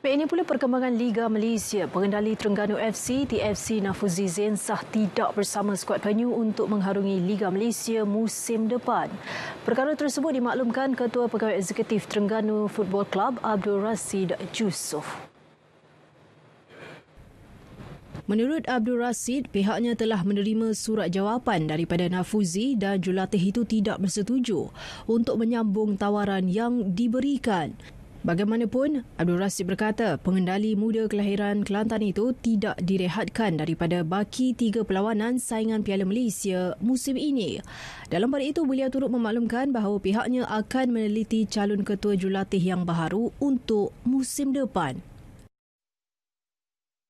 Ini pula perkembangan Liga Malaysia. Pengendali Terengganu FC, TFC Nafuzi Zain sah tidak bersama skuad Penyu untuk mengharungi Liga Malaysia musim depan. Perkara tersebut dimaklumkan Ketua Pegawai Eksekutif Terengganu Football Club Abdul Rasid Yusof. Menurut Abdul Rasid, pihaknya telah menerima surat jawapan daripada Nafuzi dan jurulatih itu tidak bersetuju untuk menyambung tawaran yang diberikan. Bagaimanapun, Abdul Rasid berkata pengendali muda kelahiran Kelantan itu tidak direhatkan daripada baki tiga perlawanan saingan Piala Malaysia musim ini. Dalam pada itu, beliau turut memaklumkan bahawa pihaknya akan meneliti calon ketua jurulatih yang baharu untuk musim depan.